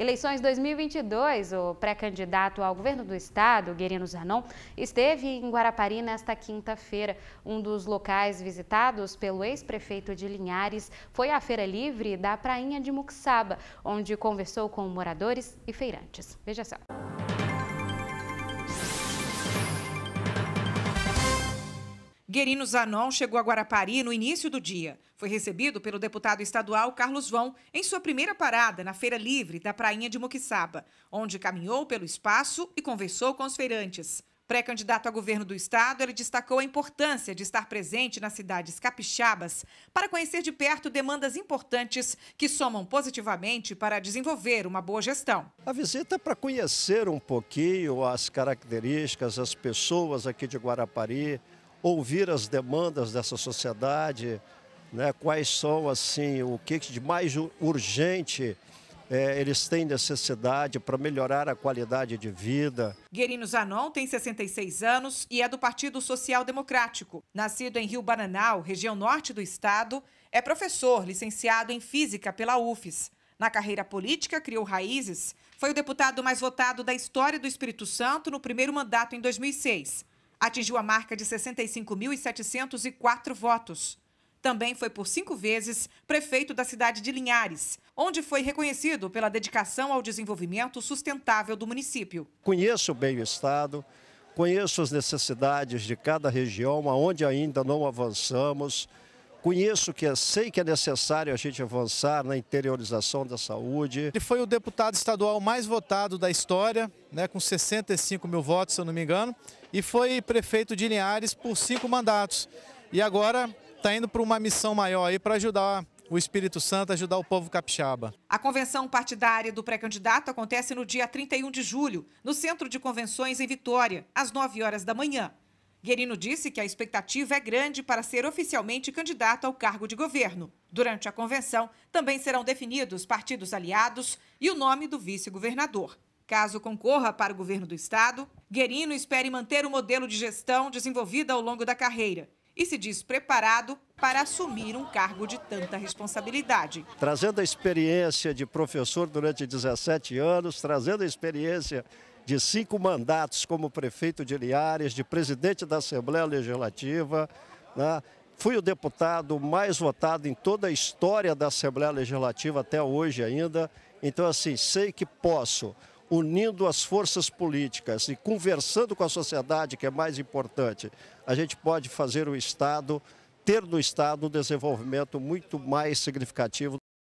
Eleições 2022, o pré-candidato ao governo do estado, Guerino Zanon, esteve em Guarapari nesta quinta-feira. Um dos locais visitados pelo ex-prefeito de Linhares foi a Feira Livre da Prainha de Muxaba, onde conversou com moradores e feirantes. Veja só. Guerino Zanon chegou a Guarapari no início do dia. Foi recebido pelo deputado estadual Carlos Vão em sua primeira parada na Feira Livre da Prainha de Moquiçaba, onde caminhou pelo espaço e conversou com os feirantes. Pré-candidato a governo do estado, ele destacou a importância de estar presente nas cidades capixabas para conhecer de perto demandas importantes que somam positivamente para desenvolver uma boa gestão. A visita é para conhecer um pouquinho as características, as pessoas aqui de Guarapari, ouvir as demandas dessa sociedade, né, quais são assim o que de mais urgente é, eles têm necessidade para melhorar a qualidade de vida. Guerino Zanon tem 66 anos e é do Partido Social Democrático. Nascido em Rio Bananal, região norte do estado, é professor licenciado em Física pela UFES. Na carreira política, criou raízes, foi o deputado mais votado da história do Espírito Santo no primeiro mandato em 2006 atingiu a marca de 65.704 votos. Também foi por cinco vezes prefeito da cidade de Linhares, onde foi reconhecido pela dedicação ao desenvolvimento sustentável do município. Conheço bem o Estado, conheço as necessidades de cada região, onde ainda não avançamos. Conheço que sei que é necessário a gente avançar na interiorização da saúde. Ele foi o deputado estadual mais votado da história, né, com 65 mil votos, se eu não me engano e foi prefeito de Linhares por cinco mandatos. E agora está indo para uma missão maior aí para ajudar o Espírito Santo ajudar o povo capixaba. A convenção partidária do pré-candidato acontece no dia 31 de julho, no Centro de Convenções em Vitória, às 9 horas da manhã. Guerino disse que a expectativa é grande para ser oficialmente candidato ao cargo de governo. Durante a convenção, também serão definidos partidos aliados e o nome do vice-governador. Caso concorra para o governo do estado, Guerino espere manter o modelo de gestão desenvolvido ao longo da carreira e se diz preparado para assumir um cargo de tanta responsabilidade. Trazendo a experiência de professor durante 17 anos, trazendo a experiência de cinco mandatos como prefeito de Liares, de presidente da Assembleia Legislativa, né? Fui o deputado mais votado em toda a história da Assembleia Legislativa até hoje ainda. Então, assim, sei que posso unindo as forças políticas e conversando com a sociedade, que é mais importante, a gente pode fazer o Estado, ter no Estado um desenvolvimento muito mais significativo